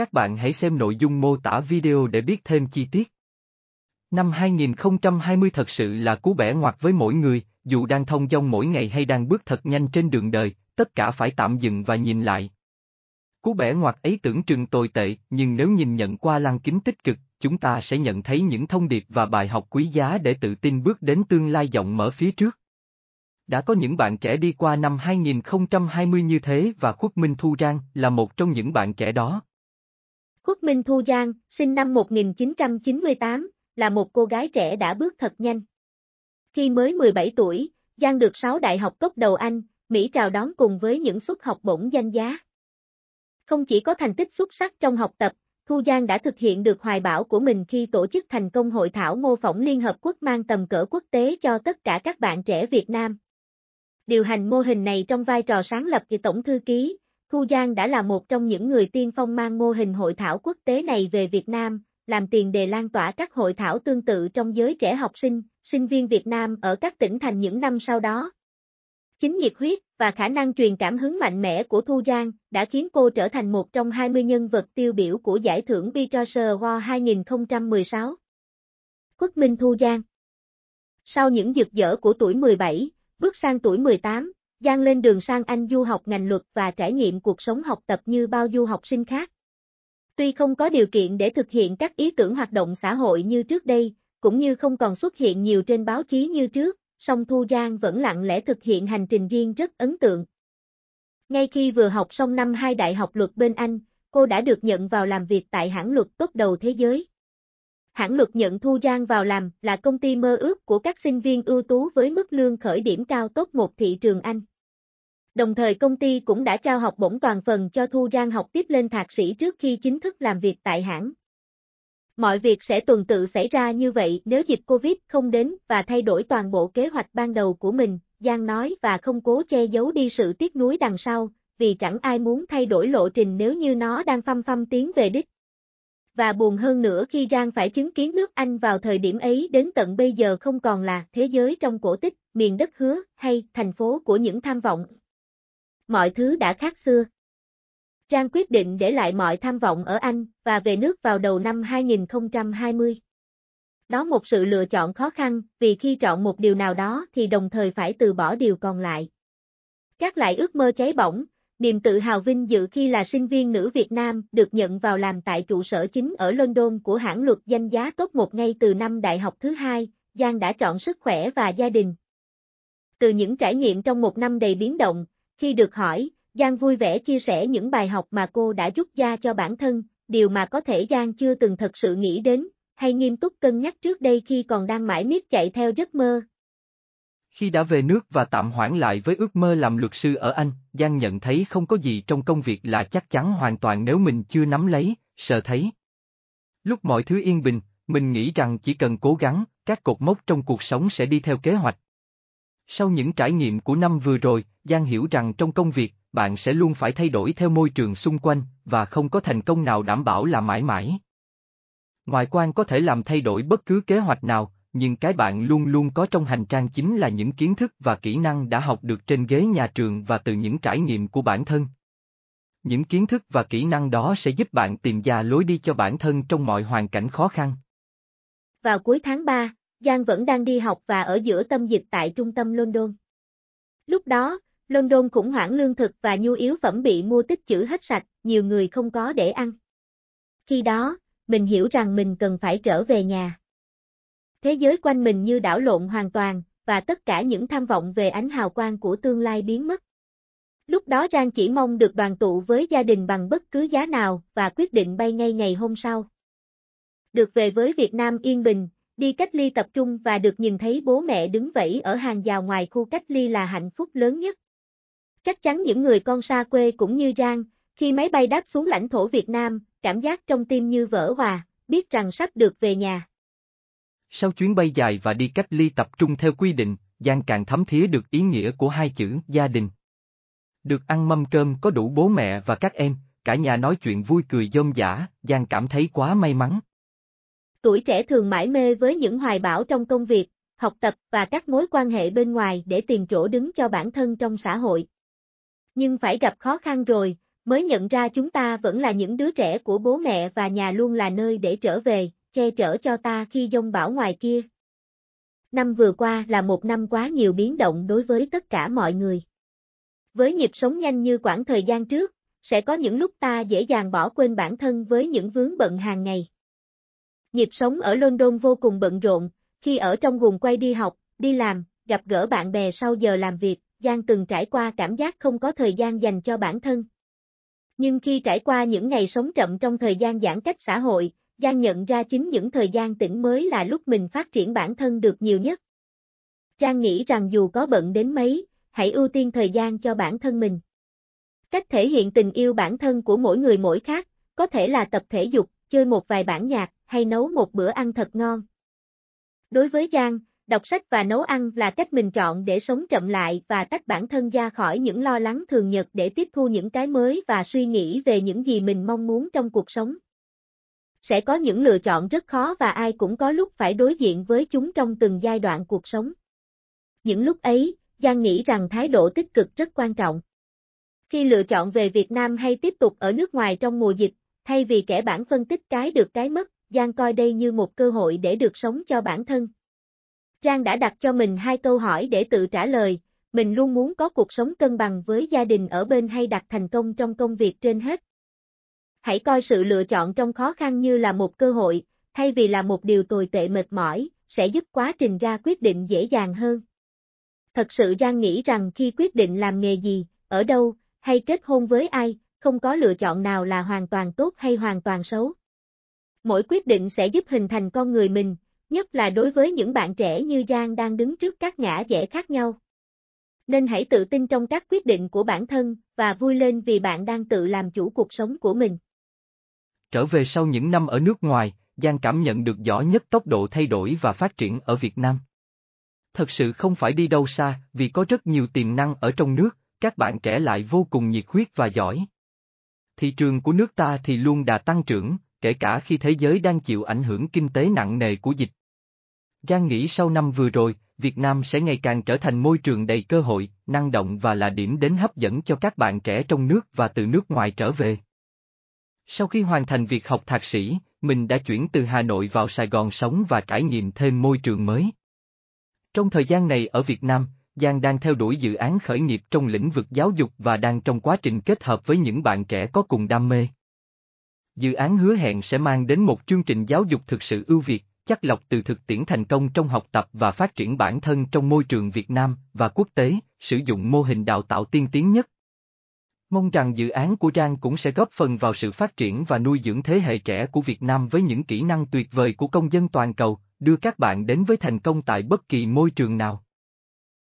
Các bạn hãy xem nội dung mô tả video để biết thêm chi tiết. Năm 2020 thật sự là cú bẻ ngoặt với mỗi người, dù đang thông dong mỗi ngày hay đang bước thật nhanh trên đường đời, tất cả phải tạm dừng và nhìn lại. Cú bẻ ngoặt ấy tưởng chừng tồi tệ, nhưng nếu nhìn nhận qua lăng kính tích cực, chúng ta sẽ nhận thấy những thông điệp và bài học quý giá để tự tin bước đến tương lai rộng mở phía trước. Đã có những bạn trẻ đi qua năm 2020 như thế và Khuất Minh Thu Trang là một trong những bạn trẻ đó. Trúc Minh Thu Giang, sinh năm 1998, là một cô gái trẻ đã bước thật nhanh. Khi mới 17 tuổi, Giang được 6 đại học cấp đầu Anh, Mỹ chào đón cùng với những suất học bổng danh giá. Không chỉ có thành tích xuất sắc trong học tập, Thu Giang đã thực hiện được hoài bão của mình khi tổ chức thành công hội thảo mô phỏng Liên Hợp Quốc mang tầm cỡ quốc tế cho tất cả các bạn trẻ Việt Nam. Điều hành mô hình này trong vai trò sáng lập như Tổng Thư ký, Thu Giang đã là một trong những người tiên phong mang mô hình hội thảo quốc tế này về Việt Nam, làm tiền đề lan tỏa các hội thảo tương tự trong giới trẻ học sinh, sinh viên Việt Nam ở các tỉnh thành những năm sau đó. Chính nhiệt huyết và khả năng truyền cảm hứng mạnh mẽ của Thu Giang đã khiến cô trở thành một trong 20 nhân vật tiêu biểu của giải thưởng Petrus Award 2016. Quốc Minh Thu Giang Sau những dực dở của tuổi 17, bước sang tuổi 18, Giang lên đường sang Anh du học ngành luật và trải nghiệm cuộc sống học tập như bao du học sinh khác. Tuy không có điều kiện để thực hiện các ý tưởng hoạt động xã hội như trước đây, cũng như không còn xuất hiện nhiều trên báo chí như trước, song Thu Giang vẫn lặng lẽ thực hiện hành trình riêng rất ấn tượng. Ngay khi vừa học xong năm hai đại học luật bên Anh, cô đã được nhận vào làm việc tại hãng luật tốt đầu thế giới hãng luật nhận thu Rang vào làm là công ty mơ ước của các sinh viên ưu tú với mức lương khởi điểm cao tốt một thị trường Anh. Đồng thời công ty cũng đã trao học bổng toàn phần cho Thu Rang học tiếp lên thạc sĩ trước khi chính thức làm việc tại hãng. Mọi việc sẽ tuần tự xảy ra như vậy nếu dịch Covid không đến và thay đổi toàn bộ kế hoạch ban đầu của mình, Giang nói và không cố che giấu đi sự tiếc nuối đằng sau, vì chẳng ai muốn thay đổi lộ trình nếu như nó đang phăm phăm tiến về đích và buồn hơn nữa khi Rang phải chứng kiến nước Anh vào thời điểm ấy đến tận bây giờ không còn là thế giới trong cổ tích, miền đất hứa, hay thành phố của những tham vọng. Mọi thứ đã khác xưa. Rang quyết định để lại mọi tham vọng ở Anh, và về nước vào đầu năm 2020. Đó một sự lựa chọn khó khăn, vì khi chọn một điều nào đó thì đồng thời phải từ bỏ điều còn lại. Các lại ước mơ cháy bỏng, Niềm tự hào vinh dự khi là sinh viên nữ Việt Nam được nhận vào làm tại trụ sở chính ở London của hãng luật danh giá tốt 1 ngay từ năm đại học thứ hai, Giang đã chọn sức khỏe và gia đình. Từ những trải nghiệm trong một năm đầy biến động, khi được hỏi, Giang vui vẻ chia sẻ những bài học mà cô đã rút ra cho bản thân, điều mà có thể Giang chưa từng thật sự nghĩ đến, hay nghiêm túc cân nhắc trước đây khi còn đang mãi miết chạy theo giấc mơ, khi đã về nước và tạm hoãn lại với ước mơ làm luật sư ở Anh, Giang nhận thấy không có gì trong công việc là chắc chắn hoàn toàn nếu mình chưa nắm lấy, sợ thấy. Lúc mọi thứ yên bình, mình nghĩ rằng chỉ cần cố gắng, các cột mốc trong cuộc sống sẽ đi theo kế hoạch. Sau những trải nghiệm của năm vừa rồi, Giang hiểu rằng trong công việc, bạn sẽ luôn phải thay đổi theo môi trường xung quanh, và không có thành công nào đảm bảo là mãi mãi. Ngoại quan có thể làm thay đổi bất cứ kế hoạch nào, nhưng cái bạn luôn luôn có trong hành trang chính là những kiến thức và kỹ năng đã học được trên ghế nhà trường và từ những trải nghiệm của bản thân. Những kiến thức và kỹ năng đó sẽ giúp bạn tìm ra lối đi cho bản thân trong mọi hoàn cảnh khó khăn. Vào cuối tháng 3, Giang vẫn đang đi học và ở giữa tâm dịch tại trung tâm London. Lúc đó, London khủng hoảng lương thực và nhu yếu phẩm bị mua tích trữ hết sạch, nhiều người không có để ăn. Khi đó, mình hiểu rằng mình cần phải trở về nhà. Thế giới quanh mình như đảo lộn hoàn toàn, và tất cả những tham vọng về ánh hào quang của tương lai biến mất. Lúc đó Rang chỉ mong được đoàn tụ với gia đình bằng bất cứ giá nào và quyết định bay ngay ngày hôm sau. Được về với Việt Nam yên bình, đi cách ly tập trung và được nhìn thấy bố mẹ đứng vẫy ở hàng rào ngoài khu cách ly là hạnh phúc lớn nhất. Chắc chắn những người con xa quê cũng như Rang, khi máy bay đáp xuống lãnh thổ Việt Nam, cảm giác trong tim như vỡ hòa, biết rằng sắp được về nhà. Sau chuyến bay dài và đi cách ly tập trung theo quy định, Giang càng thấm thía được ý nghĩa của hai chữ gia đình. Được ăn mâm cơm có đủ bố mẹ và các em, cả nhà nói chuyện vui cười dôm dã, Giang cảm thấy quá may mắn. Tuổi trẻ thường mãi mê với những hoài bão trong công việc, học tập và các mối quan hệ bên ngoài để tìm chỗ đứng cho bản thân trong xã hội. Nhưng phải gặp khó khăn rồi, mới nhận ra chúng ta vẫn là những đứa trẻ của bố mẹ và nhà luôn là nơi để trở về, che chở cho ta khi dông bão ngoài kia. Năm vừa qua là một năm quá nhiều biến động đối với tất cả mọi người. Với nhịp sống nhanh như quãng thời gian trước, sẽ có những lúc ta dễ dàng bỏ quên bản thân với những vướng bận hàng ngày. Nhịp sống ở London vô cùng bận rộn, khi ở trong vùng quay đi học, đi làm, gặp gỡ bạn bè sau giờ làm việc, Giang từng trải qua cảm giác không có thời gian dành cho bản thân. Nhưng khi trải qua những ngày sống chậm trong thời gian giãn cách xã hội, Giang nhận ra chính những thời gian tỉnh mới là lúc mình phát triển bản thân được nhiều nhất. Giang nghĩ rằng dù có bận đến mấy, hãy ưu tiên thời gian cho bản thân mình. Cách thể hiện tình yêu bản thân của mỗi người mỗi khác, có thể là tập thể dục, chơi một vài bản nhạc, hay nấu một bữa ăn thật ngon. Đối với Giang, đọc sách và nấu ăn là cách mình chọn để sống chậm lại và tách bản thân ra khỏi những lo lắng thường nhật để tiếp thu những cái mới và suy nghĩ về những gì mình mong muốn trong cuộc sống sẽ có những lựa chọn rất khó và ai cũng có lúc phải đối diện với chúng trong từng giai đoạn cuộc sống. Những lúc ấy, Giang nghĩ rằng thái độ tích cực rất quan trọng. Khi lựa chọn về Việt Nam hay tiếp tục ở nước ngoài trong mùa dịch, thay vì kẻ bản phân tích cái được cái mất, Giang coi đây như một cơ hội để được sống cho bản thân. Giang đã đặt cho mình hai câu hỏi để tự trả lời, mình luôn muốn có cuộc sống cân bằng với gia đình ở bên hay đặt thành công trong công việc trên hết. Hãy coi sự lựa chọn trong khó khăn như là một cơ hội, thay vì là một điều tồi tệ mệt mỏi, sẽ giúp quá trình ra quyết định dễ dàng hơn. Thật sự ra nghĩ rằng khi quyết định làm nghề gì, ở đâu, hay kết hôn với ai, không có lựa chọn nào là hoàn toàn tốt hay hoàn toàn xấu. Mỗi quyết định sẽ giúp hình thành con người mình, nhất là đối với những bạn trẻ như Giang đang đứng trước các ngã dễ khác nhau. Nên hãy tự tin trong các quyết định của bản thân và vui lên vì bạn đang tự làm chủ cuộc sống của mình. Trở về sau những năm ở nước ngoài, Giang cảm nhận được rõ nhất tốc độ thay đổi và phát triển ở Việt Nam. Thật sự không phải đi đâu xa, vì có rất nhiều tiềm năng ở trong nước, các bạn trẻ lại vô cùng nhiệt huyết và giỏi. Thị trường của nước ta thì luôn đã tăng trưởng, kể cả khi thế giới đang chịu ảnh hưởng kinh tế nặng nề của dịch. Giang nghĩ sau năm vừa rồi, Việt Nam sẽ ngày càng trở thành môi trường đầy cơ hội, năng động và là điểm đến hấp dẫn cho các bạn trẻ trong nước và từ nước ngoài trở về. Sau khi hoàn thành việc học thạc sĩ, mình đã chuyển từ Hà Nội vào Sài Gòn sống và trải nghiệm thêm môi trường mới. Trong thời gian này ở Việt Nam, Giang đang theo đuổi dự án khởi nghiệp trong lĩnh vực giáo dục và đang trong quá trình kết hợp với những bạn trẻ có cùng đam mê. Dự án hứa hẹn sẽ mang đến một chương trình giáo dục thực sự ưu việt, chắc lọc từ thực tiễn thành công trong học tập và phát triển bản thân trong môi trường Việt Nam và quốc tế, sử dụng mô hình đào tạo tiên tiến nhất, Mong rằng dự án của Trang cũng sẽ góp phần vào sự phát triển và nuôi dưỡng thế hệ trẻ của Việt Nam với những kỹ năng tuyệt vời của công dân toàn cầu, đưa các bạn đến với thành công tại bất kỳ môi trường nào.